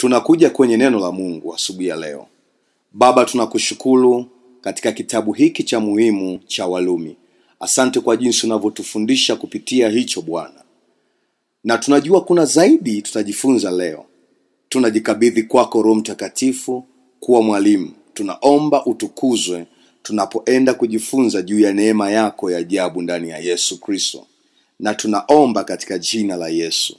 Tunakuja kwenye neno la Mungu asubuhi ya leo. Baba, tunakushukuru katika kitabu hiki cha muhimu cha Walumi. Asante kwa jinsi unavyotufundisha kupitia hicho Bwana, na tunajua kuna zaidi tutajifunza leo. Tunajikabidhi kwako Roho Mtakatifu kuwa mwalimu. Tunaomba utukuzwe tunapoenda kujifunza juu ya neema yako ya ajabu ndani ya Yesu Kristo, na tunaomba katika jina la Yesu.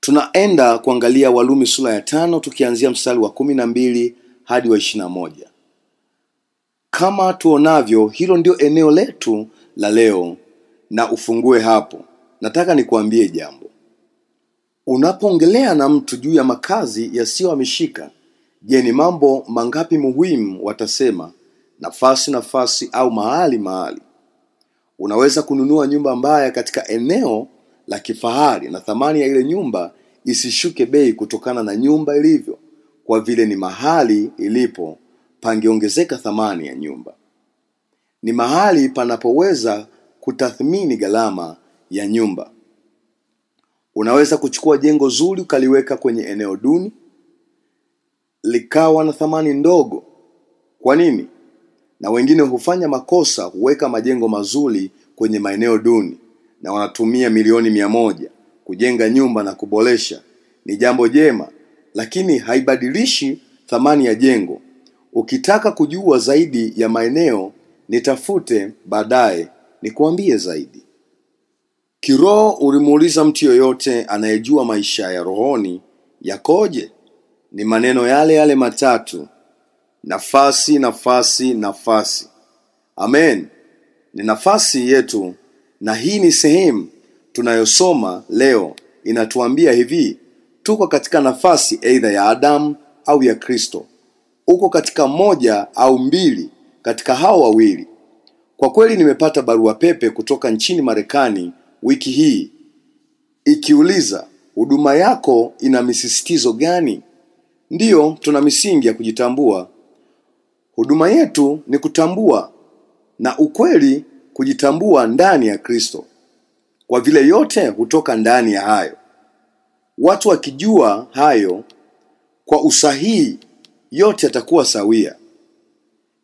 Tunaenda kuangalia Warumi sura ya tano tukianzia mstari wa kumi na mbili hadi wa ishirini na moja. Kama tuonavyo, hilo ndio eneo letu la leo, na ufungue hapo. Nataka nikuambie jambo. Unapoongelea na mtu juu ya makazi yasiyohamishika, je, ni mambo mangapi muhimu watasema? Nafasi, nafasi au mahali, mahali. Unaweza kununua nyumba mbaya katika eneo la kifahari na thamani ya ile nyumba isishuke bei kutokana na nyumba ilivyo, kwa vile ni mahali ilipo pangeongezeka thamani ya nyumba. Ni mahali panapoweza kutathmini gharama ya nyumba. Unaweza kuchukua jengo zuri ukaliweka kwenye eneo duni likawa na thamani ndogo. Kwa nini? Na wengine hufanya makosa huweka majengo mazuri kwenye maeneo duni na wanatumia milioni mia moja kujenga nyumba na kuboresha ni jambo jema, lakini haibadilishi thamani ya jengo. Ukitaka kujua zaidi ya maeneo, nitafute baadaye nikuambie zaidi. Kiroho ulimuuliza mtu yoyote anayejua maisha ya rohoni yakoje? Ni maneno yale yale matatu: nafasi, nafasi, nafasi. Amen, ni nafasi yetu na hii ni sehemu tunayosoma leo inatuambia hivi, tuko katika nafasi aidha ya Adamu au ya Kristo, uko katika moja au mbili katika hao wawili. Kwa kweli nimepata barua pepe kutoka nchini Marekani wiki hii ikiuliza huduma yako ina misisitizo gani? Ndiyo, tuna misingi ya kujitambua. Huduma yetu ni kutambua na ukweli kujitambua ndani ya Kristo, kwa vile yote hutoka ndani ya hayo. Watu wakijua hayo kwa usahihi, yote yatakuwa sawia,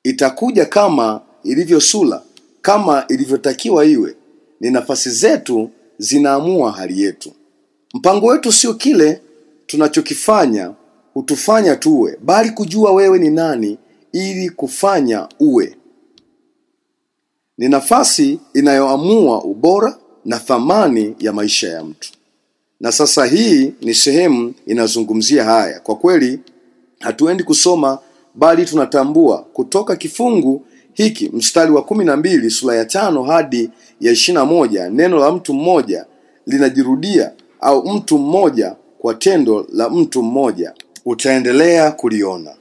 itakuja kama ilivyo sura, kama ilivyotakiwa iwe. Ni nafasi zetu zinaamua hali yetu. Mpango wetu sio kile tunachokifanya hutufanya tuwe, bali kujua wewe ni nani ili kufanya uwe ni nafasi inayoamua ubora na thamani ya maisha ya mtu. Na sasa hii ni sehemu inazungumzia haya. Kwa kweli hatuendi kusoma, bali tunatambua kutoka kifungu hiki mstari wa kumi na mbili sura ya tano hadi ya ishirini na moja neno la mtu mmoja linajirudia au mtu mmoja kwa tendo la mtu mmoja utaendelea kuliona.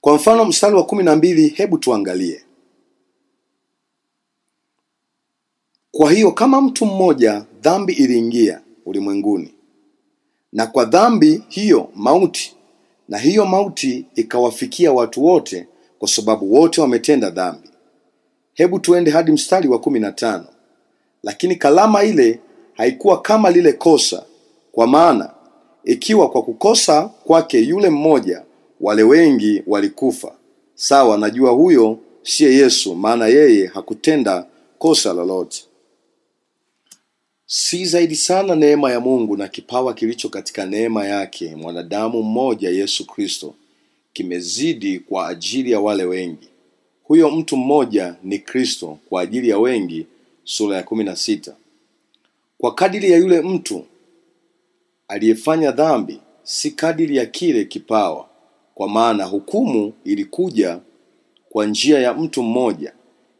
Kwa mfano mstari wa kumi na mbili hebu tuangalie Kwa hiyo kama mtu mmoja dhambi iliingia ulimwenguni, na kwa dhambi hiyo mauti, na hiyo mauti ikawafikia watu wote, kwa sababu wote wametenda dhambi. Hebu tuende hadi mstari wa kumi na tano. Lakini kalama ile haikuwa kama lile kosa, kwa maana ikiwa kwa kukosa kwake yule mmoja wale wengi walikufa. Sawa, najua huyo siye Yesu, maana yeye hakutenda kosa lolote. Si zaidi sana neema ya Mungu na kipawa kilicho katika neema yake mwanadamu mmoja Yesu Kristo kimezidi kwa ajili ya wale wengi. Huyo mtu mmoja ni Kristo kwa ajili ya wengi, sura ya kumi na sita. Kwa kadiri ya yule mtu aliyefanya dhambi, si kadiri ya kile kipawa, kwa maana hukumu ilikuja kwa njia ya mtu mmoja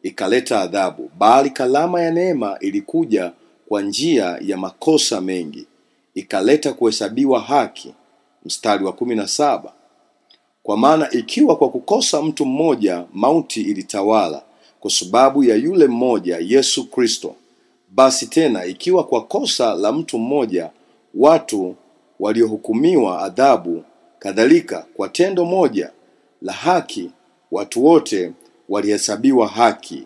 ikaleta adhabu, bali kalama ya neema ilikuja kwa njia ya makosa mengi ikaleta kuhesabiwa haki. Mstari wa kumi na saba kwa maana ikiwa kwa kukosa mtu mmoja mauti ilitawala kwa sababu ya yule mmoja Yesu Kristo, basi tena ikiwa kwa kosa la mtu mmoja watu waliohukumiwa adhabu, kadhalika kwa tendo moja la haki watu wote walihesabiwa haki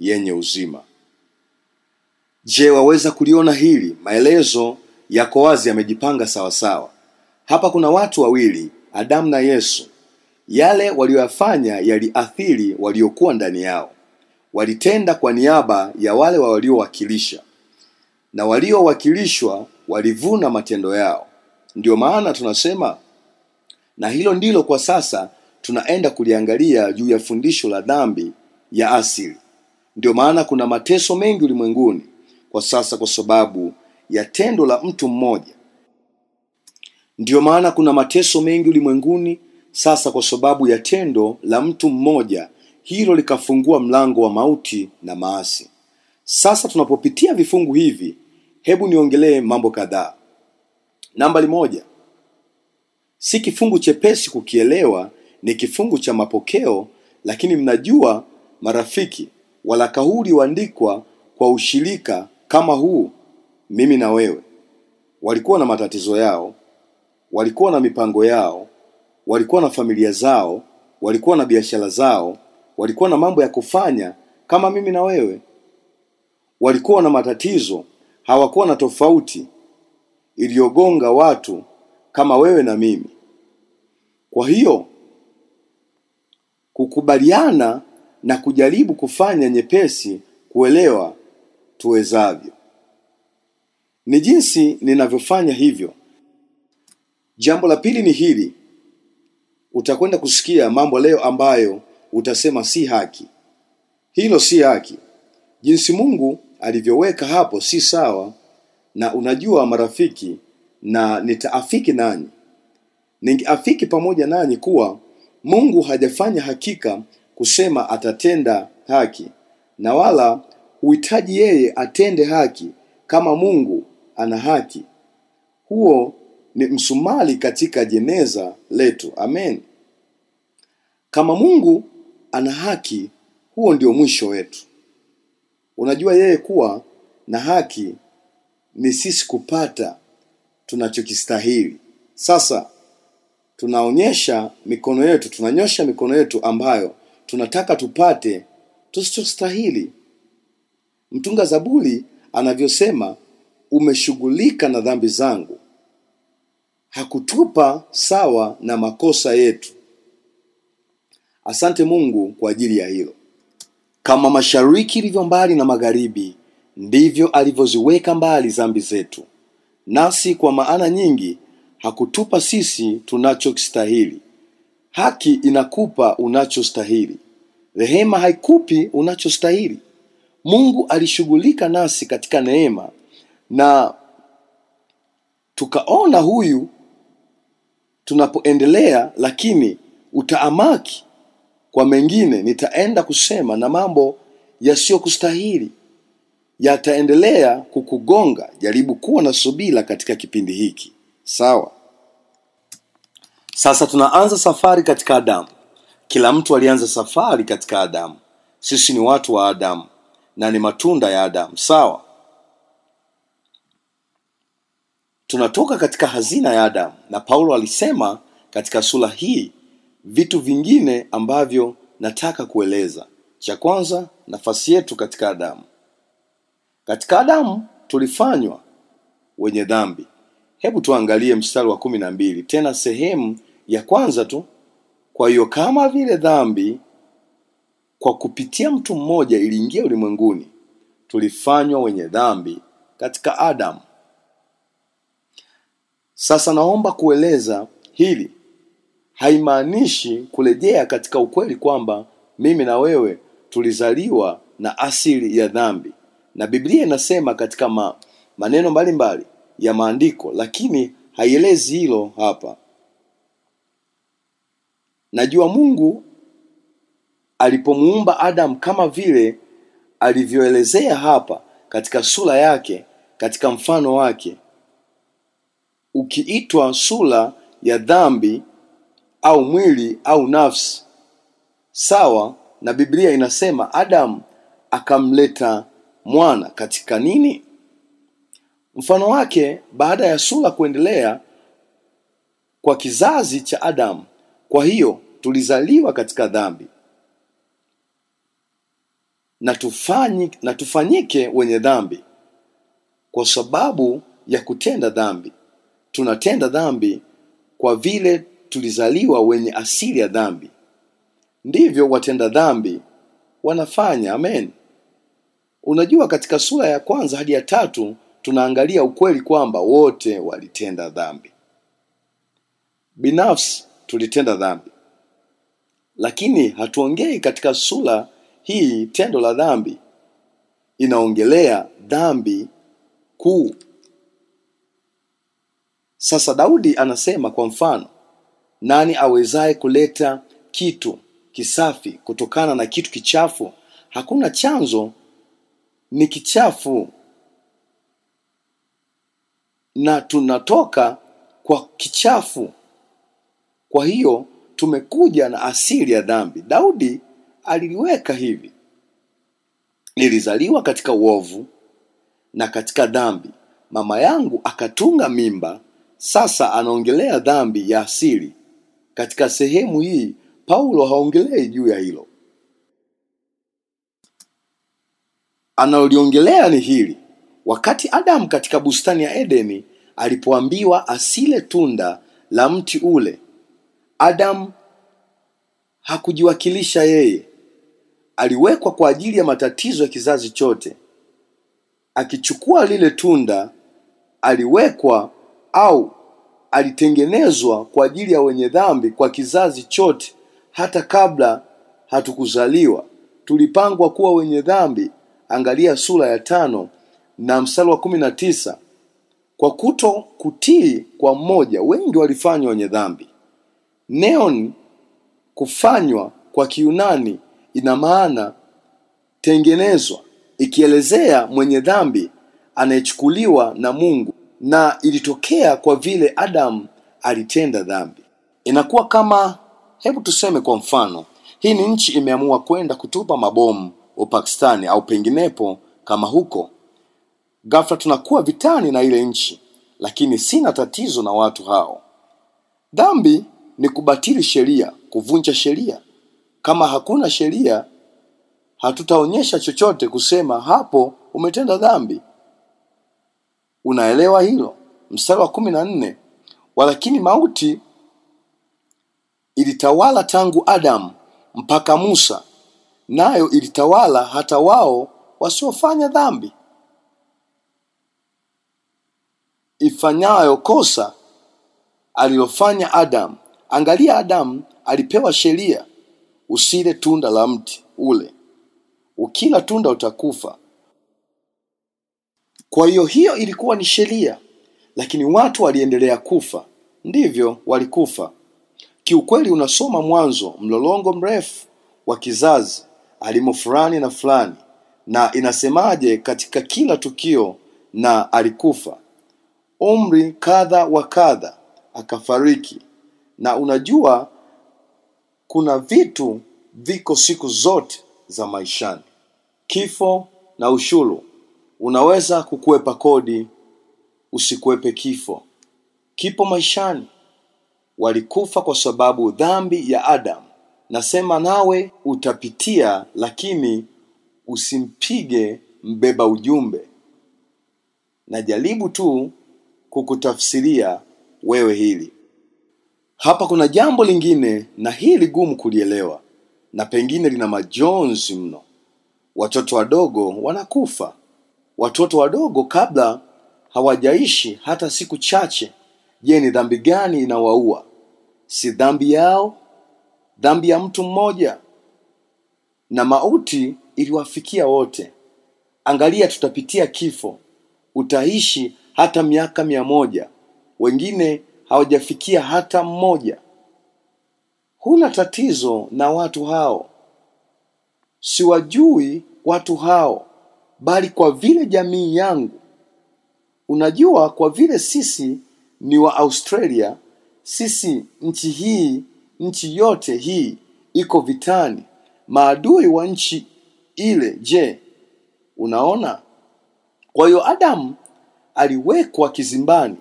yenye uzima. Je, waweza kuliona hili? Maelezo yako wazi, yamejipanga sawasawa. Hapa kuna watu wawili, Adamu na Yesu. Yale walioyafanya yaliathiri waliokuwa ndani yao. Walitenda kwa niaba ya wale waliowakilisha, na waliowakilishwa walivuna matendo yao. Ndiyo maana tunasema, na hilo ndilo kwa sasa tunaenda kuliangalia juu ya fundisho la dhambi ya asili. Ndiyo maana kuna mateso mengi ulimwenguni kwa sasa kwa sababu ya tendo la mtu mmoja ndiyo maana kuna mateso mengi ulimwenguni sasa kwa sababu ya tendo la mtu mmoja hilo likafungua mlango wa mauti na maasi sasa tunapopitia vifungu hivi hebu niongelee mambo kadhaa nambari moja si kifungu chepesi kukielewa ni kifungu cha mapokeo lakini mnajua marafiki walakahuri huandikwa kwa ushirika kama huu, mimi na wewe. Walikuwa na matatizo yao, walikuwa na mipango yao, walikuwa na familia zao, walikuwa na biashara zao, walikuwa na mambo ya kufanya kama mimi na wewe. Walikuwa na matatizo, hawakuwa na tofauti iliyogonga watu kama wewe na mimi. Kwa hiyo kukubaliana na kujaribu kufanya nyepesi kuelewa tuwezavyo. Ni jinsi ninavyofanya hivyo. Jambo la pili ni hili, utakwenda kusikia mambo leo ambayo utasema si haki. Hilo si haki. Jinsi Mungu alivyoweka hapo si sawa, na unajua marafiki, na nitaafiki nanyi, ningeafiki pamoja nanyi kuwa Mungu hajafanya hakika kusema atatenda haki na wala huhitaji yeye atende haki kama Mungu ana haki. Huo ni msumali katika jeneza letu. Amen. Kama Mungu ana haki, huo ndio mwisho wetu. Unajua, yeye kuwa na haki ni sisi kupata tunachokistahili. Sasa tunaonyesha mikono yetu, tunanyosha mikono yetu ambayo tunataka tupate tusichostahili. Mtunga Zaburi anavyosema, umeshughulika na dhambi zangu. Hakutupa sawa na makosa yetu. Asante Mungu kwa ajili ya hilo. Kama mashariki ilivyo mbali na magharibi, ndivyo alivyoziweka mbali dhambi zetu, nasi kwa maana nyingi hakutupa sisi tunachostahili. Haki inakupa unachostahili, rehema haikupi unachostahili. Mungu alishughulika nasi katika neema na tukaona huyu tunapoendelea, lakini utaamaki kwa mengine, nitaenda kusema na mambo yasiyokustahili yataendelea kukugonga. Jaribu kuwa na subira katika kipindi hiki, sawa? Sasa tunaanza safari katika Adamu. Kila mtu alianza safari katika Adamu. Sisi ni watu wa Adamu na ni matunda ya Adamu. Sawa, tunatoka katika hazina ya Adamu, na Paulo alisema katika sura hii vitu vingine ambavyo nataka kueleza. Cha kwanza, nafasi yetu katika Adamu. Katika Adamu tulifanywa wenye dhambi. Hebu tuangalie mstari wa kumi na mbili, tena sehemu ya kwanza tu. Kwa hiyo kama vile dhambi kwa kupitia mtu mmoja iliingia ulimwenguni, tulifanywa wenye dhambi katika Adamu. Sasa naomba kueleza hili, haimaanishi kurejea katika ukweli kwamba mimi na wewe tulizaliwa na asili ya dhambi, na Biblia inasema katika ma, maneno mbalimbali mbali ya maandiko, lakini haielezi hilo hapa. Najua Mungu alipomuumba adam kama vile alivyoelezea hapa katika sura yake, katika mfano wake. Ukiitwa sura ya dhambi au mwili au nafsi, sawa na Biblia inasema Adamu akamleta mwana katika nini? Mfano wake. Baada ya sura kuendelea kwa kizazi cha Adamu. Kwa hiyo tulizaliwa katika dhambi, na, tufanyi, na tufanyike wenye dhambi kwa sababu ya kutenda dhambi tunatenda dhambi kwa vile tulizaliwa wenye asili ya dhambi ndivyo watenda dhambi wanafanya amen unajua katika sura ya kwanza hadi ya tatu tunaangalia ukweli kwamba wote walitenda dhambi binafsi tulitenda dhambi lakini hatuongei katika sura hii tendo la dhambi inaongelea dhambi kuu. Sasa Daudi anasema kwa mfano, nani awezaye kuleta kitu kisafi kutokana na kitu kichafu? Hakuna chanzo ni kichafu, na tunatoka kwa kichafu. Kwa hiyo tumekuja na asili ya dhambi. Daudi aliliweka hivi, nilizaliwa katika uovu na katika dhambi, mama yangu akatunga mimba. Sasa anaongelea dhambi ya asili. Katika sehemu hii Paulo haongelei juu ya hilo, analoliongelea ni hili: wakati Adamu katika bustani ya Edeni alipoambiwa asile tunda la mti ule, Adamu hakujiwakilisha yeye, aliwekwa kwa ajili ya matatizo ya kizazi chote. Akichukua lile tunda, aliwekwa au alitengenezwa kwa ajili ya wenye dhambi kwa kizazi chote. Hata kabla hatukuzaliwa tulipangwa kuwa wenye dhambi. Angalia sura ya tano na mstari wa kumi na tisa. Kwa kuto kutii kwa mmoja, wengi walifanywa wenye dhambi. Neon kufanywa kwa Kiunani ina maana tengenezwa ikielezea mwenye dhambi anayechukuliwa na Mungu na ilitokea kwa vile Adamu alitenda dhambi. Inakuwa kama hebu tuseme kwa mfano, hii ni nchi imeamua kwenda kutupa mabomu Upakistani au penginepo kama huko. Ghafla tunakuwa vitani na ile nchi, lakini sina tatizo na watu hao. Dhambi ni kubatili sheria, kuvunja sheria. Kama hakuna sheria, hatutaonyesha chochote kusema hapo umetenda dhambi. Unaelewa hilo? Mstari wa kumi na nne, walakini mauti ilitawala tangu Adamu mpaka Musa, nayo ilitawala hata wao wasiofanya dhambi ifanyayo kosa alilofanya Adamu. Angalia, Adamu alipewa sheria usile tunda la mti ule, ukila tunda utakufa. Kwa hiyo hiyo ilikuwa ni sheria, lakini watu waliendelea kufa, ndivyo walikufa. Kiukweli unasoma Mwanzo mlolongo mrefu wa kizazi alimo fulani na fulani, na inasemaje katika kila tukio, na alikufa umri kadha wa kadha, akafariki. Na unajua kuna vitu viko siku zote za maishani kifo na ushuru unaweza kukwepa kodi usikwepe kifo kipo maishani walikufa kwa sababu dhambi ya adamu nasema nawe utapitia lakini usimpige mbeba ujumbe najaribu tu kukutafsiria wewe hili hapa kuna jambo lingine, na hili gumu kulielewa na pengine lina majonzi mno. Watoto wadogo wanakufa. Watoto wadogo kabla hawajaishi hata siku chache. Je, ni dhambi gani inawaua? Si dhambi yao, dhambi ya mtu mmoja, na mauti iliwafikia wote. Angalia, tutapitia kifo, utaishi hata miaka mia moja, wengine hawajafikia hata mmoja. Huna tatizo na watu hao, siwajui watu hao, bali kwa vile jamii yangu. Unajua, kwa vile sisi ni wa Australia, sisi nchi hii, nchi yote hii iko vitani, maadui wa nchi ile. Je, unaona? Kwa hiyo Adamu aliwekwa kizimbani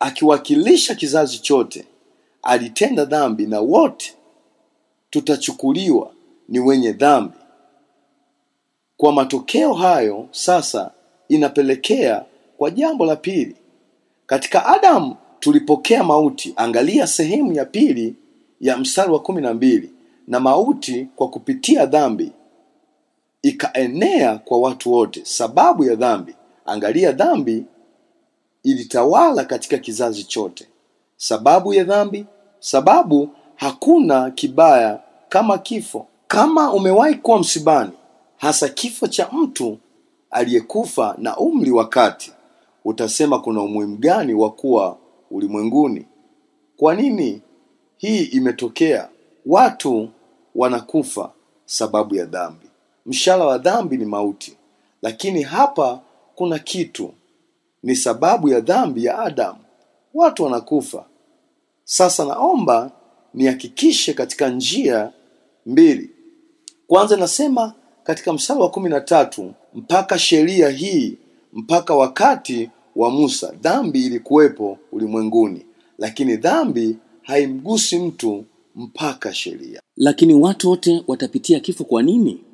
akiwakilisha kizazi chote alitenda dhambi na wote tutachukuliwa ni wenye dhambi kwa matokeo hayo sasa inapelekea kwa jambo la pili katika adamu tulipokea mauti angalia sehemu ya pili ya mstari wa kumi na mbili na mauti kwa kupitia dhambi ikaenea kwa watu wote sababu ya dhambi angalia dhambi ilitawala katika kizazi chote. Sababu ya dhambi, sababu hakuna kibaya kama kifo. Kama umewahi kuwa msibani, hasa kifo cha mtu aliyekufa na umri wa kati, utasema kuna umuhimu gani wa kuwa ulimwenguni? Kwa nini hii imetokea? Watu wanakufa sababu ya dhambi. Mshahara wa dhambi ni mauti, lakini hapa kuna kitu ni sababu ya dhambi ya Adamu. Watu wanakufa. Sasa naomba nihakikishe katika njia mbili. Kwanza nasema katika mstari wa kumi na tatu mpaka sheria hii mpaka wakati wa Musa dhambi ilikuwepo ulimwenguni, lakini dhambi haimgusi mtu mpaka sheria. Lakini watu wote watapitia kifo. Kwa nini?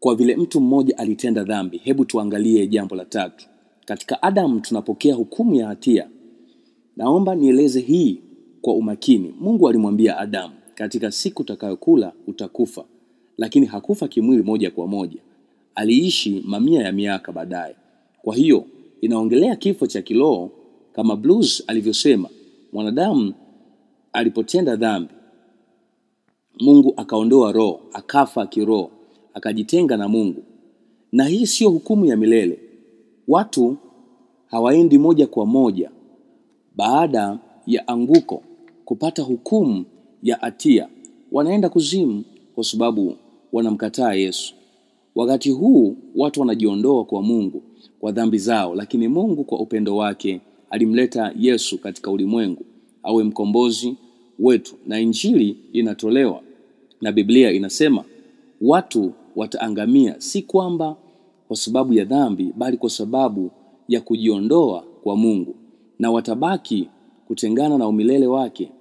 Kwa vile mtu mmoja alitenda dhambi. Hebu tuangalie jambo la tatu katika Adamu tunapokea hukumu ya hatia. Naomba nieleze hii kwa umakini. Mungu alimwambia Adamu, katika siku utakayokula utakufa, lakini hakufa kimwili moja kwa moja. Aliishi mamia ya miaka baadaye. Kwa hiyo inaongelea kifo cha kiloo kama Blues alivyosema, mwanadamu alipotenda dhambi, Mungu akaondoa roho, akafa kiroho, akajitenga na Mungu, na hii siyo hukumu ya milele Watu hawaendi moja kwa moja baada ya anguko kupata hukumu ya atia wanaenda kuzimu kwa sababu wanamkataa Yesu. Wakati huu watu wanajiondoa kwa Mungu kwa dhambi zao, lakini Mungu kwa upendo wake alimleta Yesu katika ulimwengu awe mkombozi wetu, na injili inatolewa na Biblia inasema watu wataangamia, si kwamba kwa sababu ya dhambi, bali kwa sababu ya kujiondoa kwa Mungu, na watabaki kutengana na umilele wake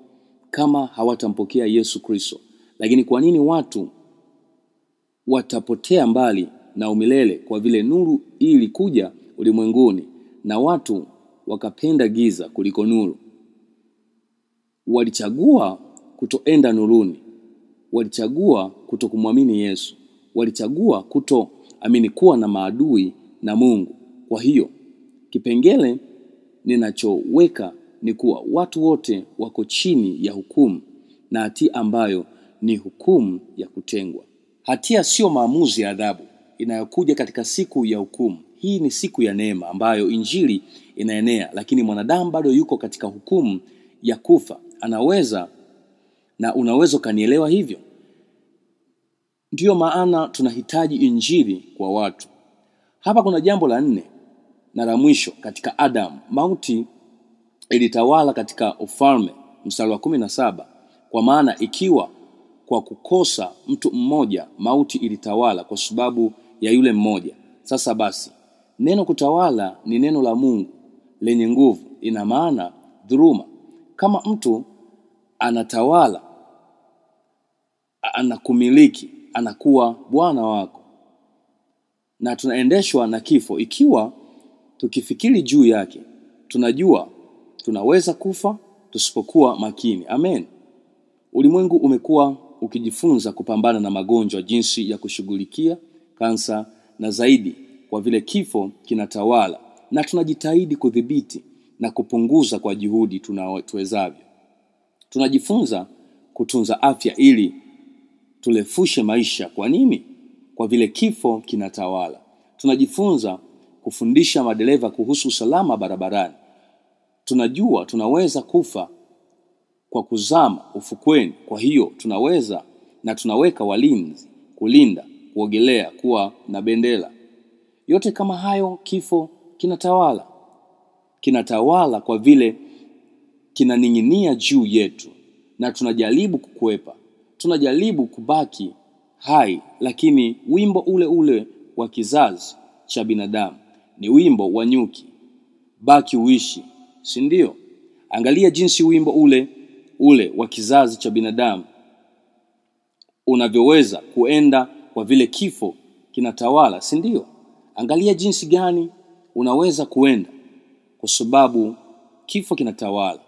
kama hawatampokea Yesu Kristo. Lakini kwa nini watu watapotea mbali na umilele? Kwa vile nuru ilikuja ulimwenguni na watu wakapenda giza kuliko nuru, walichagua kutoenda nuruni, walichagua kutokumwamini Yesu, walichagua kuto amini, kuwa na maadui na Mungu. Kwa hiyo kipengele ninachoweka ni kuwa watu wote wako chini ya hukumu na hatia ambayo ni hukumu ya kutengwa. Hatia siyo maamuzi ya adhabu inayokuja katika siku ya hukumu. Hii ni siku ya neema ambayo injili inaenea, lakini mwanadamu bado yuko katika hukumu ya kufa. Anaweza na unaweza ukanielewa hivyo. Ndiyo maana tunahitaji injili kwa watu. Hapa kuna jambo la nne na la mwisho katika Adamu. Mauti ilitawala katika ufalme, mstari wa kumi na saba. Kwa maana ikiwa kwa kukosa mtu mmoja mauti ilitawala kwa sababu ya yule mmoja. Sasa basi, neno kutawala ni neno la Mungu lenye nguvu, ina maana dhuruma Kama mtu anatawala anakumiliki anakuwa bwana wako, na tunaendeshwa na kifo. Ikiwa tukifikiri juu yake, tunajua tunaweza kufa tusipokuwa makini. Amen. Ulimwengu umekuwa ukijifunza kupambana na magonjwa, jinsi ya kushughulikia kansa na zaidi, kwa vile kifo kinatawala, na tunajitahidi kudhibiti na kupunguza kwa juhudi tuwezavyo Tunajifunza kutunza afya ili tulefushe maisha. Kwa nini? Kwa vile kifo kinatawala. Tunajifunza kufundisha madereva kuhusu usalama barabarani. Tunajua tunaweza kufa kwa kuzama ufukweni, kwa hiyo tunaweza na tunaweka walinzi kulinda, kuogelea, kuwa na bendera. Yote kama hayo, kifo kinatawala. Kinatawala kwa vile kinaning'inia juu yetu na tunajaribu kukwepa tunajaribu kubaki hai, lakini wimbo ule ule wa kizazi cha binadamu ni wimbo wa nyuki, baki uishi, si ndio? Angalia jinsi wimbo ule ule wa kizazi cha binadamu unavyoweza kuenda kwa vile kifo kinatawala, si ndio? Angalia jinsi gani unaweza kuenda kwa sababu kifo kinatawala.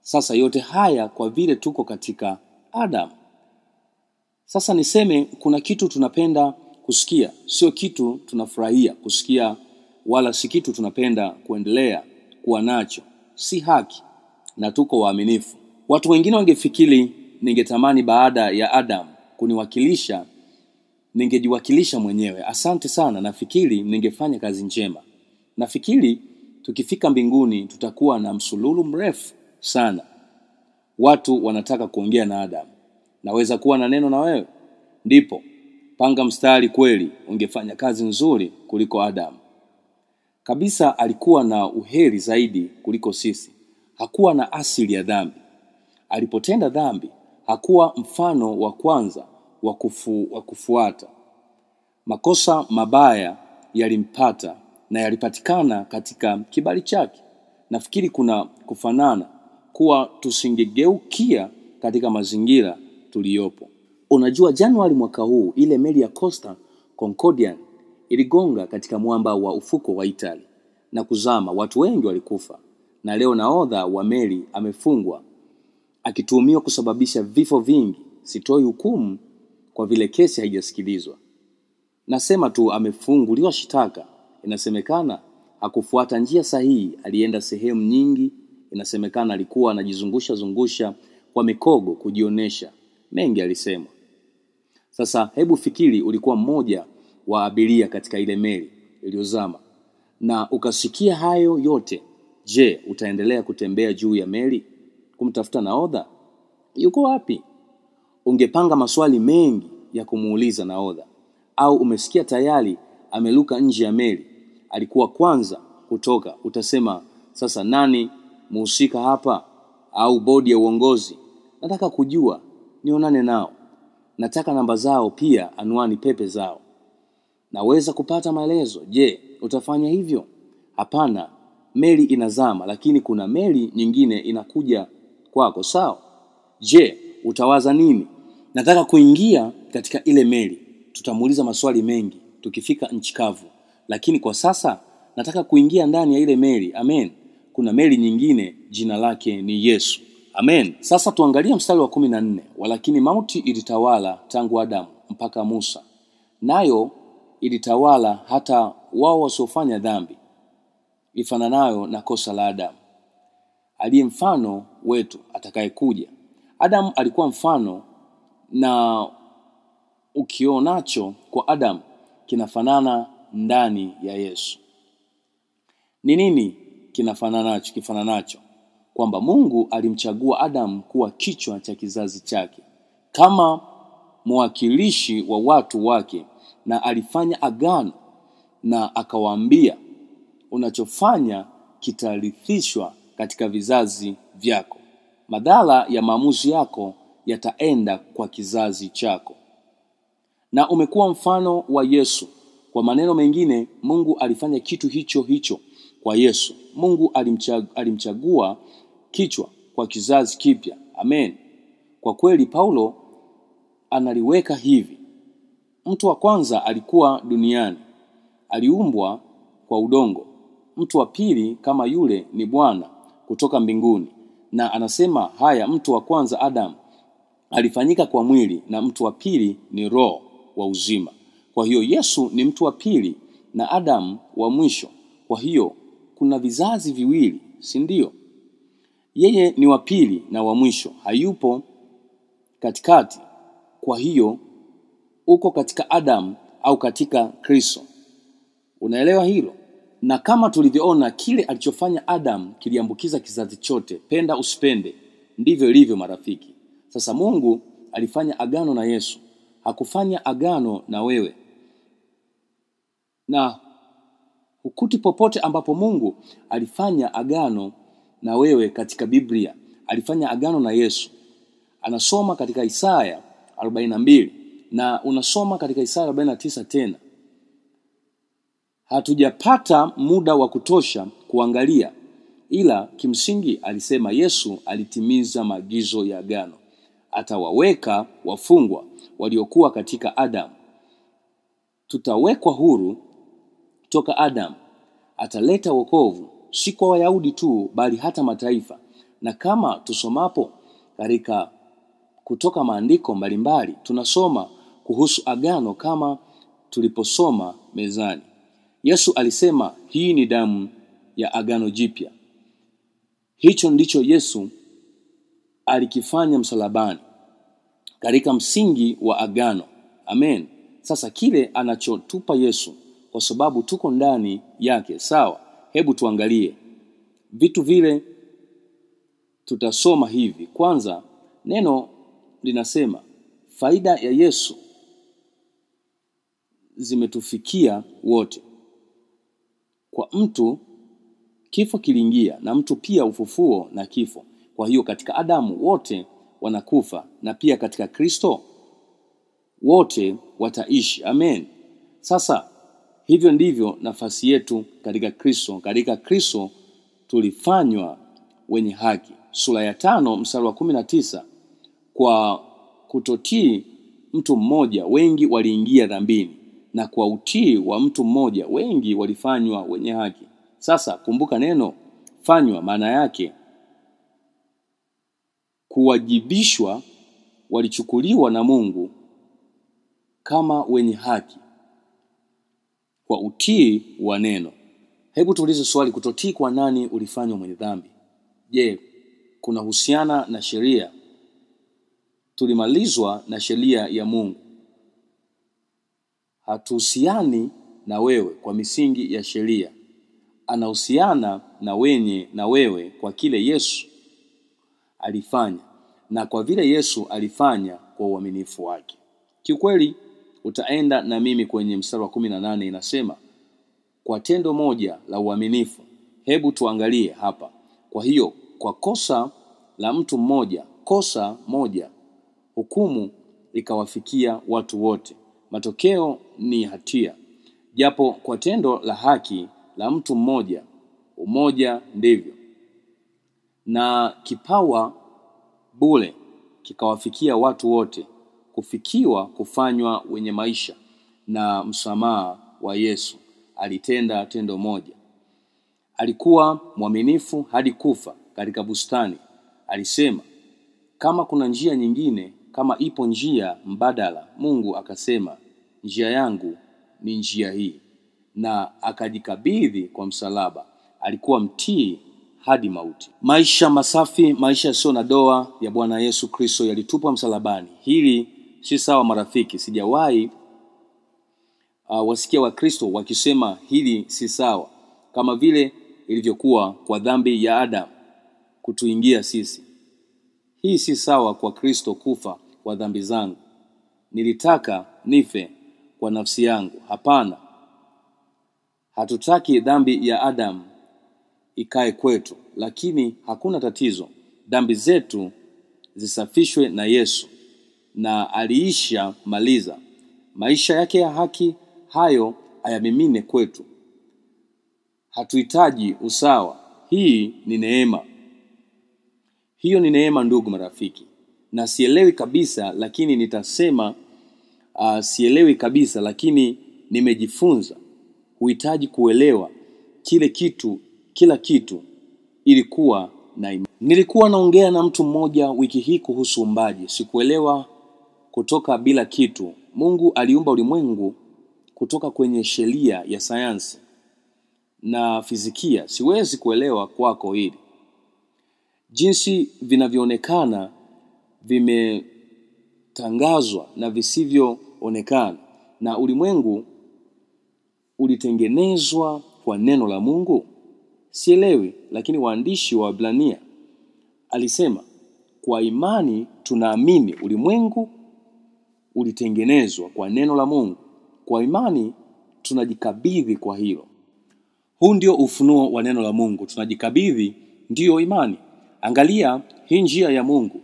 Sasa yote haya kwa vile tuko katika Adam. Sasa niseme kuna kitu tunapenda kusikia, sio kitu tunafurahia kusikia, wala si kitu tunapenda kuendelea kuwa nacho. Si haki na tuko waaminifu. Watu wengine wangefikiri ningetamani baada ya Adam kuniwakilisha ningejiwakilisha mwenyewe. Asante sana, nafikiri ningefanya kazi njema. Nafikiri tukifika mbinguni tutakuwa na msululu mrefu sana. Watu wanataka kuongea na Adam naweza kuwa na neno na wewe ndipo panga mstari kweli ungefanya kazi nzuri kuliko Adamu kabisa alikuwa na uheri zaidi kuliko sisi hakuwa na asili ya dhambi alipotenda dhambi hakuwa mfano wa kwanza wa wakufu, kufuata makosa mabaya yalimpata na yalipatikana katika kibali chake nafikiri kuna kufanana kuwa tusingegeukia katika mazingira tuliyopo. Unajua, Januari mwaka huu ile meli ya Costa Concordia iligonga katika mwamba wa ufuko wa itali na kuzama, watu wengi walikufa, na leo nahodha wa meli amefungwa akituhumiwa kusababisha vifo vingi. Sitoi hukumu kwa vile kesi haijasikilizwa, nasema tu amefunguliwa shitaka. Inasemekana hakufuata njia sahihi, alienda sehemu nyingi. Inasemekana alikuwa anajizungusha zungusha kwa mikogo kujionesha mengi alisemwa. Sasa hebu fikiri, ulikuwa mmoja wa abiria katika ile meli iliyozama na ukasikia hayo yote. Je, utaendelea kutembea juu ya meli kumtafuta naodha Yuko wapi? Ungepanga maswali mengi ya kumuuliza naodha Au umesikia tayari ameluka nje ya meli, alikuwa kwanza kutoka, utasema sasa, nani muhusika hapa? Au bodi ya uongozi? Nataka kujua nionane nao. Nataka namba zao pia anwani pepe zao. Naweza kupata maelezo? Je, utafanya hivyo? Hapana, meli inazama, lakini kuna meli nyingine inakuja kwako, sawa? Je, utawaza nini? Nataka kuingia katika ile meli. Tutamuuliza maswali mengi tukifika nchi kavu, lakini kwa sasa nataka kuingia ndani ya ile meli. Amen. Kuna meli nyingine jina lake ni Yesu. Amen. Sasa tuangalie mstari wa kumi na nne walakini mauti ilitawala tangu Adamu mpaka Musa, nayo ilitawala hata wao wasiofanya dhambi ifananayo na kosa la Adamu, aliye mfano wetu atakayekuja. Adamu alikuwa mfano, na ukionacho kwa Adamu kinafanana ndani ya Yesu. Ni nini kinafananacho? Kifananacho kwamba Mungu alimchagua Adamu kuwa kichwa cha kizazi chake kama mwakilishi wa watu wake, na alifanya agano na akawaambia, unachofanya kitarithishwa katika vizazi vyako, madhara ya maamuzi yako yataenda kwa kizazi chako. Na umekuwa mfano wa Yesu. Kwa maneno mengine, Mungu alifanya kitu hicho hicho kwa Yesu. Mungu alimchagua kichwa kwa kizazi kipya. Amen. Kwa kweli Paulo analiweka hivi: mtu wa kwanza alikuwa duniani, aliumbwa kwa udongo. Mtu wa pili kama yule ni Bwana kutoka mbinguni, na anasema haya, mtu wa kwanza Adamu alifanyika kwa mwili na mtu wa pili ni roho wa uzima. Kwa hiyo Yesu ni mtu wa pili na Adamu wa mwisho. Kwa hiyo kuna vizazi viwili, si ndio? Yeye ni wa pili na wa mwisho, hayupo katikati. Kwa hiyo uko katika Adamu au katika Kristo. Unaelewa hilo? Na kama tulivyoona, kile alichofanya Adamu kiliambukiza kizazi chote, penda usipende, ndivyo ilivyo marafiki. Sasa Mungu alifanya agano na Yesu, hakufanya agano na wewe. Na ukuti popote ambapo Mungu alifanya agano na wewe katika Biblia alifanya agano na Yesu. Anasoma katika Isaya 42 na unasoma katika Isaya 49 tena. Hatujapata muda wa kutosha kuangalia, ila kimsingi alisema Yesu alitimiza maagizo ya agano, atawaweka wafungwa waliokuwa katika Adamu. Tutawekwa huru toka Adamu, ataleta wokovu si kwa Wayahudi tu bali hata mataifa. Na kama tusomapo katika kutoka maandiko mbalimbali, tunasoma kuhusu agano kama tuliposoma mezani. Yesu alisema hii ni damu ya agano jipya. Hicho ndicho Yesu alikifanya msalabani katika msingi wa agano. Amen. Sasa kile anachotupa Yesu kwa sababu tuko ndani yake, sawa hebu tuangalie vitu vile, tutasoma hivi. Kwanza neno linasema faida ya Yesu zimetufikia wote. Kwa mtu kifo kiliingia, na mtu pia ufufuo na kifo. Kwa hiyo katika Adamu wote wanakufa, na pia katika Kristo wote wataishi. Amen. Sasa Hivyo ndivyo nafasi yetu katika Kristo. Katika Kristo tulifanywa wenye haki, sura ya tano mstari wa kumi na tisa. Kwa kutotii mtu mmoja wengi waliingia dhambini, na kwa utii wa mtu mmoja wengi walifanywa wenye haki. Sasa kumbuka neno fanywa, maana yake kuwajibishwa. Walichukuliwa na Mungu kama wenye haki kwa utii wa neno. Hebu tuulize swali, kutotii kwa nani ulifanywa mwenye dhambi? Je, kuna husiana na sheria? Tulimalizwa na sheria ya Mungu, hatuhusiani na wewe kwa misingi ya sheria, anahusiana na wenye na wewe kwa kile Yesu alifanya na kwa vile Yesu alifanya kwa uaminifu wake. Kiukweli utaenda na mimi kwenye mstari wa kumi na nane inasema kwa tendo moja la uaminifu hebu tuangalie hapa kwa hiyo kwa kosa la mtu mmoja kosa moja hukumu ikawafikia watu wote matokeo ni hatia japo kwa tendo la haki la mtu mmoja umoja ndivyo na kipawa bule kikawafikia watu wote kufikiwa kufanywa wenye maisha na msamaha wa Yesu, alitenda tendo moja. Alikuwa mwaminifu hadi kufa katika bustani. Alisema, kama kuna njia nyingine, kama ipo njia mbadala. Mungu akasema, njia yangu ni njia hii, na akajikabidhi kwa msalaba. Alikuwa mtii hadi mauti. Maisha masafi, maisha yasiyo na doa ya Bwana Yesu Kristo yalitupwa msalabani. Hili si sawa marafiki sijawahi uh, wasikia wakristo wakisema hili si sawa kama vile ilivyokuwa kwa dhambi ya adam kutuingia sisi hii si sawa kwa kristo kufa kwa dhambi zangu nilitaka nife kwa nafsi yangu hapana hatutaki dhambi ya adam ikae kwetu lakini hakuna tatizo dhambi zetu zisafishwe na yesu na aliisha maliza maisha yake ya haki hayo ayamimine kwetu. Hatuhitaji usawa, hii ni neema. Hiyo ni neema, ndugu marafiki, na sielewi kabisa, lakini nitasema uh, sielewi kabisa, lakini nimejifunza huhitaji kuelewa kile kitu, kila kitu ilikuwa na imani. Nilikuwa naongea na mtu mmoja wiki hii kuhusu umbaji, sikuelewa kutoka bila kitu. Mungu aliumba ulimwengu kutoka kwenye sheria ya sayansi na fizikia. Siwezi kuelewa kwako hili. Jinsi vinavyoonekana vimetangazwa na visivyoonekana, na ulimwengu ulitengenezwa kwa neno la Mungu. Sielewi, lakini waandishi wa Waebrania alisema, kwa imani tunaamini ulimwengu ulitengenezwa kwa neno la Mungu. Kwa imani tunajikabidhi kwa hilo. Huu ndio ufunuo wa neno la Mungu, tunajikabidhi ndiyo imani. Angalia hii njia ya Mungu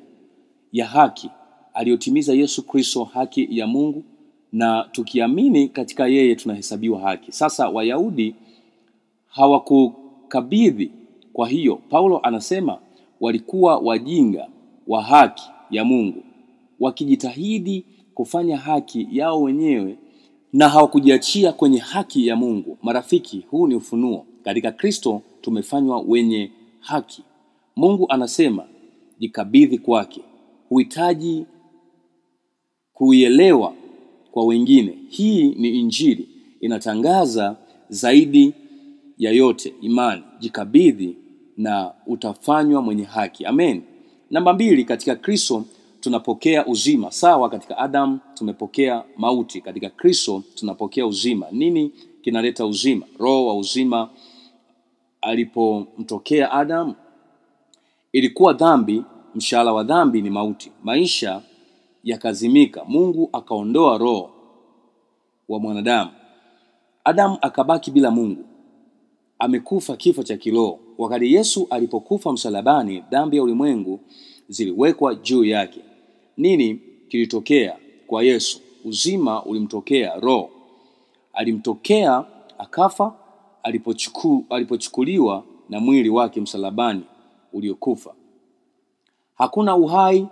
ya haki aliyotimiza Yesu Kristo, haki ya Mungu, na tukiamini katika yeye tunahesabiwa haki. Sasa Wayahudi hawakukabidhi kwa hiyo. Paulo anasema walikuwa wajinga wa haki ya Mungu wakijitahidi kufanya haki yao wenyewe na hawakujiachia kwenye haki ya Mungu. Marafiki, huu ni ufunuo. Katika Kristo tumefanywa wenye haki. Mungu anasema jikabidhi kwake. Huhitaji kuielewa kwa wengine. Hii ni Injili, inatangaza zaidi ya yote imani. Jikabidhi na utafanywa mwenye haki. Amen. Namba mbili, katika Kristo tunapokea uzima. Sawa, katika Adam tumepokea mauti, katika Kristo tunapokea uzima. Nini kinaleta uzima? Roho wa uzima alipomtokea Adam ilikuwa dhambi, mshahara wa dhambi ni mauti. Maisha yakazimika, Mungu akaondoa roho wa mwanadamu, Adamu akabaki bila Mungu, amekufa kifo cha kiroho. Wakati Yesu alipokufa msalabani, dhambi ya ulimwengu ziliwekwa juu yake. Nini kilitokea kwa Yesu? Uzima ulimtokea, roho alimtokea, akafa alipochuku, alipochukuliwa na mwili wake msalabani uliokufa. Hakuna uhai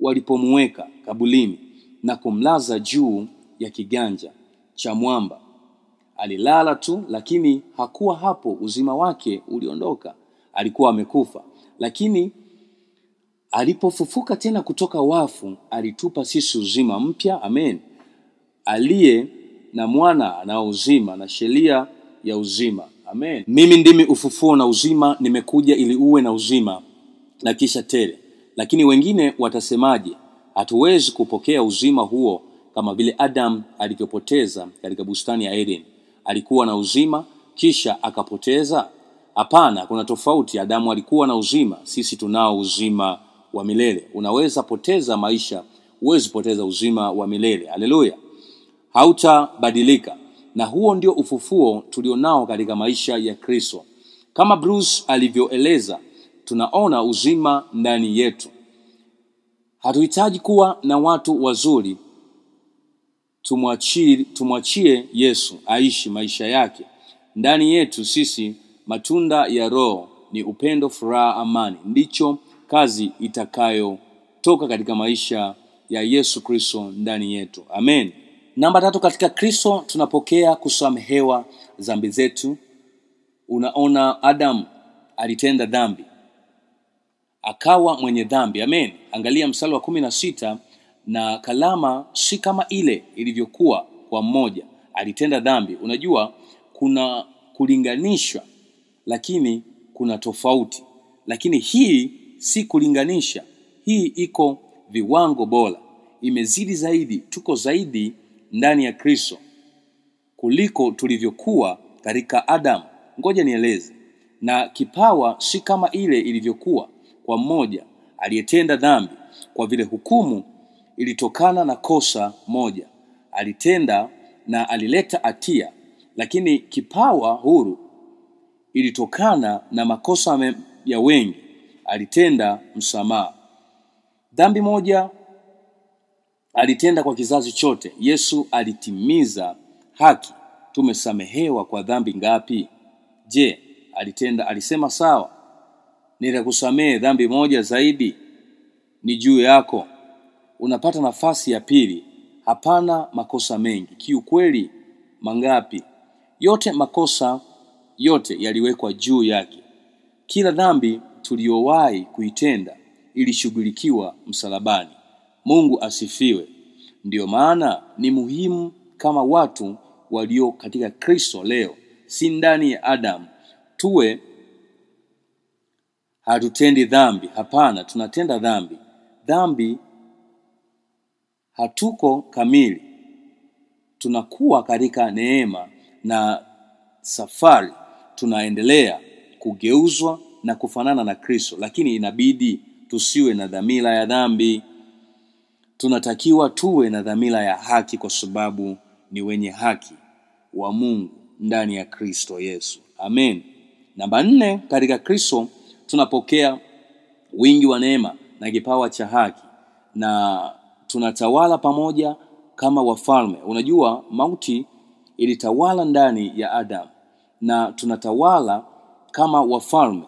walipomuweka kabulini na kumlaza juu ya kiganja cha mwamba. Alilala tu, lakini hakuwa hapo. Uzima wake uliondoka, alikuwa amekufa, lakini Alipofufuka tena kutoka wafu, alitupa sisi uzima mpya, amen, aliye na mwana na uzima na sheria ya uzima, amen. Mimi ndimi ufufuo na uzima, nimekuja ili uwe na uzima na kisha tele. Lakini wengine watasemaje? Hatuwezi kupokea uzima huo kama vile Adam alivyopoteza katika bustani ya Eden. Alikuwa na uzima kisha akapoteza? Hapana, kuna tofauti. Adamu alikuwa na uzima, sisi tunao uzima wa milele. Unaweza poteza maisha, huwezi poteza uzima wa milele. Haleluya! Hautabadilika, na huo ndio ufufuo tulionao katika maisha ya Kristo. Kama Bruce alivyoeleza, tunaona uzima ndani yetu. Hatuhitaji kuwa na watu wazuri, tumwachie, tumwachie Yesu aishi maisha yake ndani yetu. Sisi matunda ya Roho ni upendo, furaha, amani, ndicho kazi itakayotoka katika maisha ya Yesu Kristo ndani yetu. Amen. Namba tatu, katika Kristo tunapokea kusamehewa dhambi zetu. Unaona, Adamu alitenda dhambi akawa mwenye dhambi. Amen. Angalia mstari wa kumi na sita na kalama si kama ile ilivyokuwa kwa mmoja, alitenda dhambi. Unajua, kuna kulinganishwa, lakini kuna tofauti, lakini hii si kulinganisha. Hii iko viwango bora, imezidi zaidi, tuko zaidi ndani ya Kristo kuliko tulivyokuwa katika Adamu. Ngoja nieleze. Na kipawa si kama ile ilivyokuwa kwa mmoja aliyetenda dhambi, kwa vile hukumu ilitokana na kosa moja alitenda na alileta hatia, lakini kipawa huru ilitokana na makosa ya wengi alitenda msamaha. Dhambi moja alitenda kwa kizazi chote. Yesu alitimiza haki. Tumesamehewa kwa dhambi ngapi? Je, alitenda alisema sawa, nitakusamehe dhambi moja zaidi ni juu yako. Unapata nafasi ya pili. Hapana makosa mengi kiukweli, mangapi? Yote makosa yote yaliwekwa juu yake, kila dhambi tuliyowahi kuitenda ilishughulikiwa msalabani. Mungu asifiwe. Ndiyo maana ni muhimu kama watu walio katika Kristo leo, si ndani ya Adamu, tuwe hatutendi dhambi. Hapana, tunatenda dhambi. Dhambi hatuko kamili, tunakuwa katika neema na safari, tunaendelea kugeuzwa na kufanana na Kristo, lakini inabidi tusiwe na dhamira ya dhambi. Tunatakiwa tuwe na dhamira ya haki, kwa sababu ni wenye haki wa Mungu ndani ya Kristo Yesu. Amen. Namba nne, katika Kristo tunapokea wingi wa neema na kipawa cha haki na tunatawala pamoja kama wafalme. Unajua, mauti ilitawala ndani ya Adamu na tunatawala kama wafalme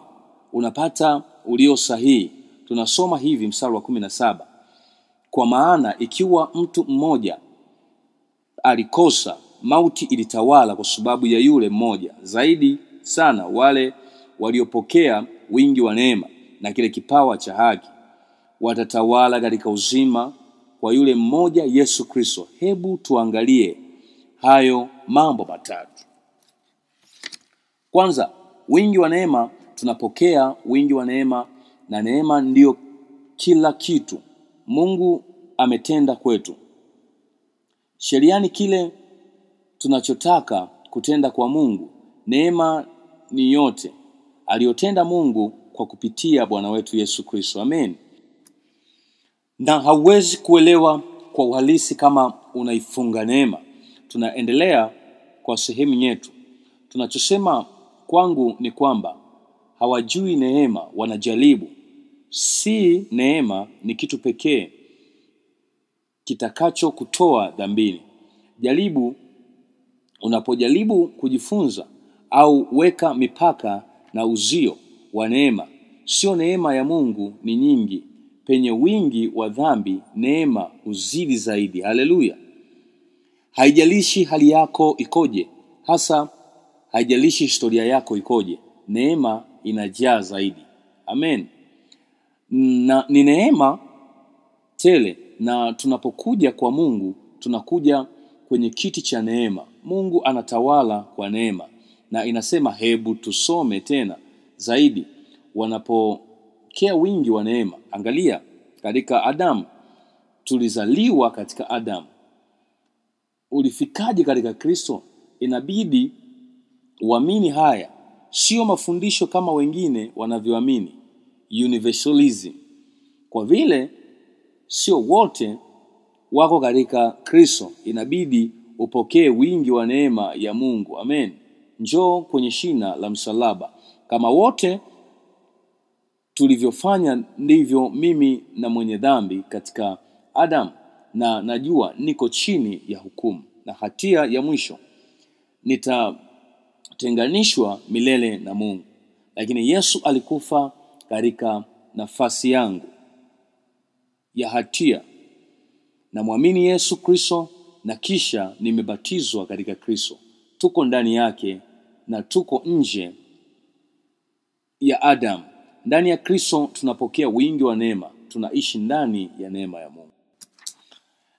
unapata ulio sahihi. Tunasoma hivi mstari wa kumi na saba kwa maana ikiwa mtu mmoja alikosa, mauti ilitawala kwa sababu ya yule mmoja, zaidi sana wale waliopokea wingi wa neema na kile kipawa cha haki watatawala katika uzima kwa yule mmoja Yesu Kristo. Hebu tuangalie hayo mambo matatu. Kwanza, wingi wa neema tunapokea wingi wa neema na neema ndiyo kila kitu Mungu ametenda kwetu. sheriani kile tunachotaka kutenda kwa Mungu. Neema ni yote aliyotenda Mungu kwa kupitia Bwana wetu Yesu Kristo. Amen. Na hauwezi kuelewa kwa uhalisi kama unaifunga neema. Tunaendelea kwa sehemu yetu. Tunachosema kwangu ni kwamba hawajui neema, wanajaribu. Si neema ni kitu pekee kitakachokutoa dhambini. Jaribu, unapojaribu kujifunza au weka mipaka na uzio wa neema, sio neema ya Mungu ni nyingi penye wingi wa dhambi, neema uzidi zaidi. Haleluya! Haijalishi hali yako ikoje, hasa haijalishi historia yako ikoje, neema inajaa zaidi. Amen. Na ni neema tele, na tunapokuja kwa Mungu tunakuja kwenye kiti cha neema. Mungu anatawala kwa neema, na inasema hebu tusome tena zaidi, wanapokea wingi wa neema. Angalia katika Adamu, tulizaliwa katika Adamu. Ulifikaje katika Kristo? Inabidi uamini haya sio mafundisho kama wengine wanavyoamini universalism, kwa vile sio wote wako katika Kristo, inabidi upokee wingi wa neema ya Mungu. Amen. Njoo kwenye shina la msalaba. Kama wote tulivyofanya, ndivyo mimi na mwenye dhambi katika Adam, na najua niko chini ya hukumu na hatia ya mwisho nita kutenganishwa milele na Mungu, lakini Yesu alikufa katika nafasi yangu ya hatia. Namwamini Yesu Kristo na kisha nimebatizwa katika Kristo. Tuko ndani yake na tuko nje ya Adamu. Ndani ya Kristo tunapokea wingi wa neema, tunaishi ndani ya neema ya Mungu.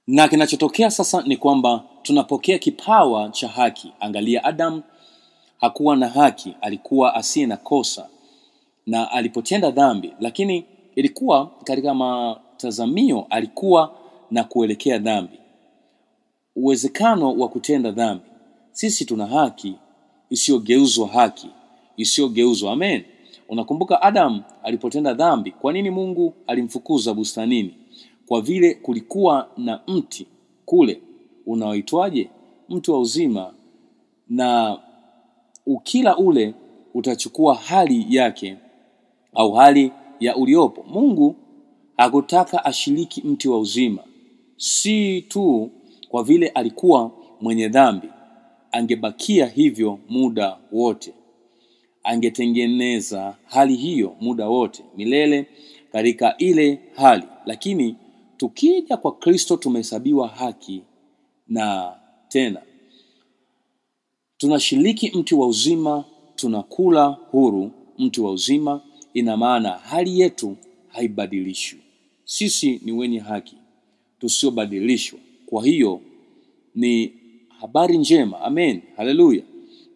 Na kinachotokea sasa ni kwamba tunapokea kipawa cha haki. Angalia Adamu hakuwa na haki, alikuwa asiye na kosa na alipotenda dhambi, lakini ilikuwa katika matazamio, alikuwa na kuelekea dhambi, uwezekano wa kutenda dhambi. Sisi tuna haki isiyogeuzwa, haki isiyogeuzwa. Amen. Unakumbuka Adam alipotenda dhambi, kwa nini Mungu alimfukuza bustanini? Kwa vile kulikuwa na mti kule unaoitwaje, mtu wa uzima, na ukila ule utachukua hali yake au hali ya uliopo. Mungu hakutaka ashiriki mti wa uzima, si tu kwa vile alikuwa mwenye dhambi, angebakia hivyo muda wote, angetengeneza hali hiyo muda wote milele katika ile hali. Lakini tukija kwa Kristo tumehesabiwa haki na tena tunashiriki mti wa uzima, tunakula huru mti wa uzima. Ina maana hali yetu haibadilishwi, sisi ni wenye haki tusiobadilishwa. Kwa hiyo ni habari njema, amen, haleluya.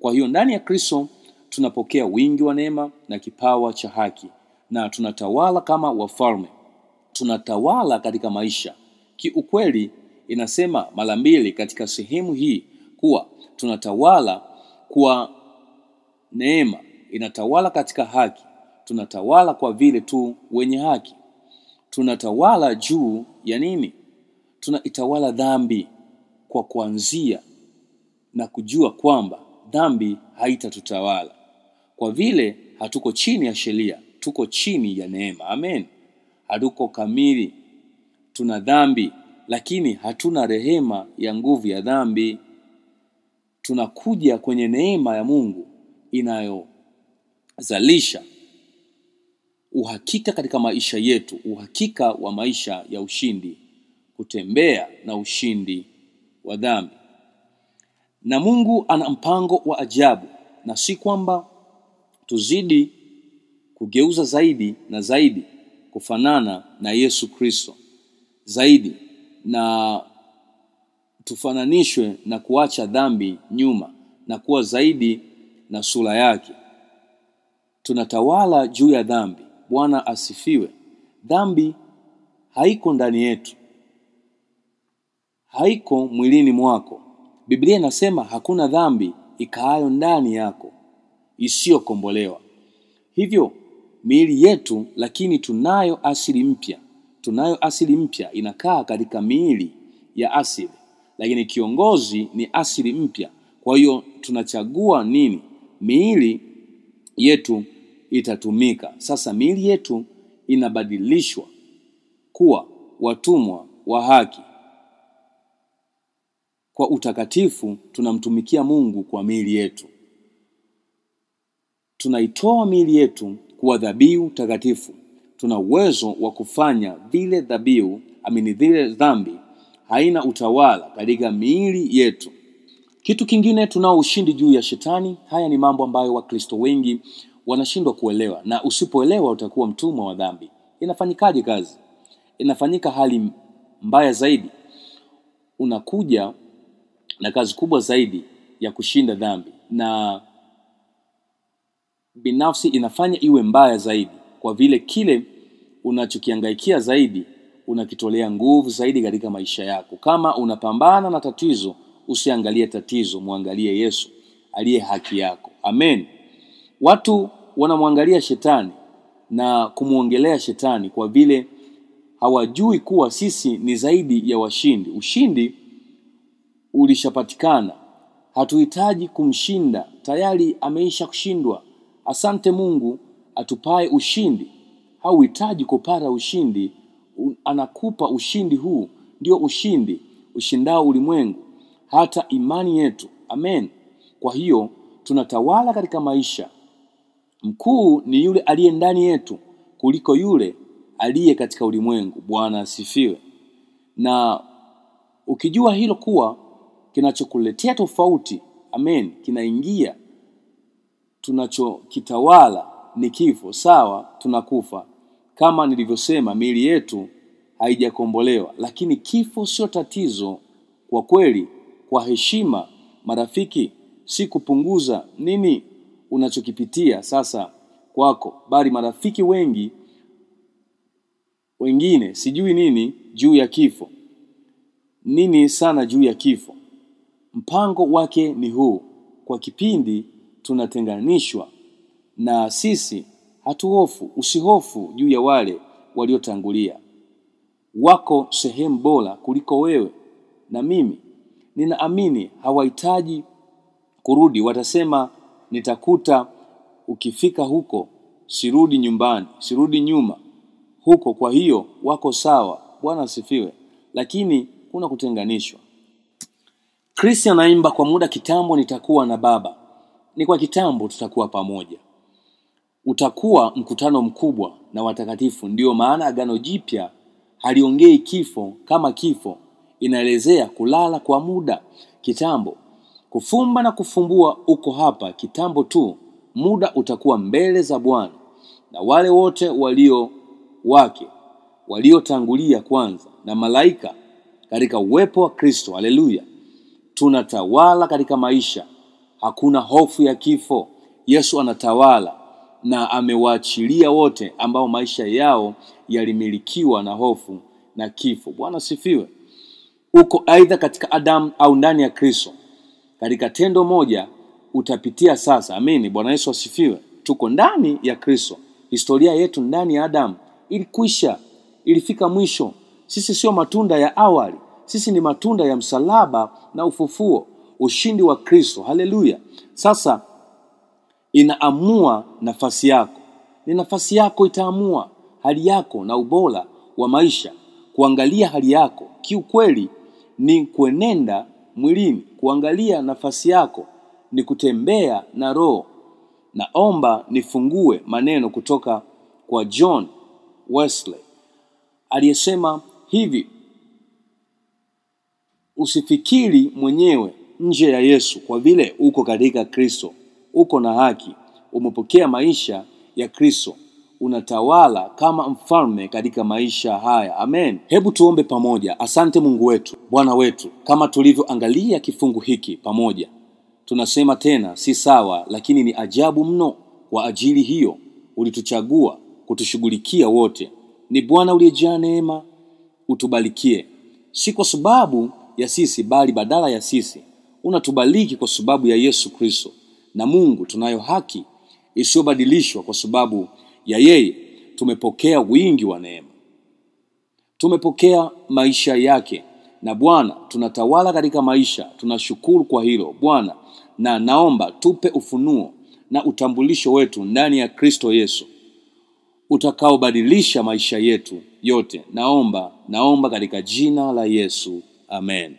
Kwa hiyo ndani ya Kristo tunapokea wingi wa neema na kipawa cha haki, na tunatawala kama wafalme, tunatawala katika maisha. Kiukweli inasema mara mbili katika sehemu hii kuwa tunatawala kwa neema, inatawala katika haki, tunatawala kwa vile tu wenye haki. Tunatawala juu ya nini? Tunaitawala dhambi kwa kuanzia na kujua kwamba dhambi haitatutawala kwa vile hatuko chini ya sheria, tuko chini ya neema. Amen. Hatuko kamili, tuna dhambi, lakini hatuna rehema ya nguvu ya dhambi tunakuja kwenye neema ya Mungu inayozalisha uhakika katika maisha yetu, uhakika wa maisha ya ushindi, kutembea na ushindi wa dhambi. Na Mungu ana mpango wa ajabu, na si kwamba tuzidi kugeuza zaidi na zaidi kufanana na Yesu Kristo zaidi na tufananishwe na kuacha dhambi nyuma na kuwa zaidi na sura yake. Tunatawala juu ya dhambi. Bwana asifiwe. Dhambi haiko ndani yetu, haiko mwilini mwako. Biblia inasema hakuna dhambi ikaayo ndani yako isiyokombolewa. Hivyo miili yetu, lakini tunayo asili mpya, tunayo asili mpya inakaa katika miili ya asili lakini kiongozi ni asili mpya. Kwa hiyo tunachagua nini? Miili yetu itatumika sasa. Miili yetu inabadilishwa kuwa watumwa wa haki kwa utakatifu. Tunamtumikia Mungu kwa miili yetu, tunaitoa miili yetu kuwa dhabihu takatifu. Tuna uwezo wa kufanya vile dhabihu amini, zile dhambi haina utawala katika miili yetu. Kitu kingine, tunao ushindi juu ya shetani. Haya ni mambo ambayo Wakristo wengi wanashindwa kuelewa, na usipoelewa utakuwa mtumwa wa dhambi. Inafanyikaje kazi? Inafanyika hali mbaya zaidi, unakuja na kazi kubwa zaidi ya kushinda dhambi, na binafsi inafanya iwe mbaya zaidi, kwa vile kile unachokihangaikia zaidi unakitolea nguvu zaidi katika maisha yako. Kama unapambana na tatizo, usiangalie tatizo, mwangalie Yesu aliye haki yako. Amen. Watu wanamwangalia shetani na kumwongelea shetani kwa vile hawajui kuwa sisi ni zaidi ya washindi. Ushindi ulishapatikana, hatuhitaji kumshinda, tayari ameisha kushindwa. Asante Mungu atupae ushindi, hauhitaji kupata ushindi anakupa ushindi huu, ndio ushindi ushindao ulimwengu, hata imani yetu. Amen. Kwa hiyo tunatawala katika maisha. Mkuu ni yule aliye ndani yetu kuliko yule aliye katika ulimwengu. Bwana asifiwe. Na ukijua hilo kuwa kinachokuletea tofauti, amen, kinaingia tunachokitawala ni kifo, sawa, tunakufa kama nilivyosema, miili yetu haijakombolewa, lakini kifo sio tatizo kwa kweli. Kwa heshima, marafiki, si kupunguza nini unachokipitia sasa kwako, bali marafiki wengi wengine sijui nini juu ya kifo nini sana juu ya kifo. Mpango wake ni huu: kwa kipindi tunatenganishwa na sisi hatuhofu, usihofu juu ya wale waliotangulia. Wako sehemu bora kuliko wewe na mimi. Ninaamini hawahitaji kurudi, watasema nitakuta ukifika huko, sirudi nyumbani, sirudi nyuma huko. Kwa hiyo wako sawa. Bwana asifiwe. Lakini kuna kutenganishwa. Kristi anaimba kwa muda kitambo nitakuwa na Baba, ni kwa kitambo tutakuwa pamoja utakuwa mkutano mkubwa na watakatifu. Ndiyo maana Agano Jipya haliongei kifo kama kifo, inaelezea kulala kwa muda kitambo. Kufumba na kufumbua uko hapa kitambo tu, muda utakuwa mbele za Bwana na wale wote walio wake waliotangulia kwanza na malaika katika uwepo wa Kristo. Haleluya! Tunatawala katika maisha, hakuna hofu ya kifo. Yesu anatawala na amewaachilia wote ambao maisha yao yalimilikiwa na hofu na kifo. Bwana sifiwe. Uko aidha katika Adamu au ndani ya Kristo, katika tendo moja utapitia sasa. Amini. Bwana Yesu asifiwe. Tuko ndani ya Kristo, historia yetu ndani ya Adamu ilikwisha, ilifika mwisho. Sisi sio matunda ya awali, sisi ni matunda ya msalaba na ufufuo, ushindi wa Kristo. Haleluya! Sasa inaamua nafasi yako. Ni nafasi yako itaamua hali yako na ubora wa maisha. Kuangalia hali yako kiukweli ni kuenenda mwilini. Kuangalia nafasi yako ni kutembea na roho. Naomba nifungue maneno kutoka kwa John Wesley aliyesema hivi: usifikiri mwenyewe nje ya Yesu, kwa vile uko katika Kristo uko na haki, umepokea maisha ya Kristo, unatawala kama mfalme katika maisha haya. Amen. Hebu tuombe pamoja. Asante Mungu wetu, Bwana wetu, kama tulivyoangalia kifungu hiki pamoja, tunasema tena, si sawa, lakini ni ajabu mno. Kwa ajili hiyo ulituchagua kutushughulikia wote. Ni Bwana uliyejaa neema, utubarikie, si kwa sababu ya sisi, bali badala ya sisi unatubariki kwa sababu ya Yesu Kristo na Mungu tunayo haki isiyobadilishwa kwa sababu ya yeye tumepokea wingi wa neema. Tumepokea maisha yake na Bwana tunatawala katika maisha. Tunashukuru kwa hilo Bwana, na naomba tupe ufunuo na utambulisho wetu ndani ya Kristo Yesu utakaobadilisha maisha yetu yote. Naomba, naomba katika jina la Yesu, amen.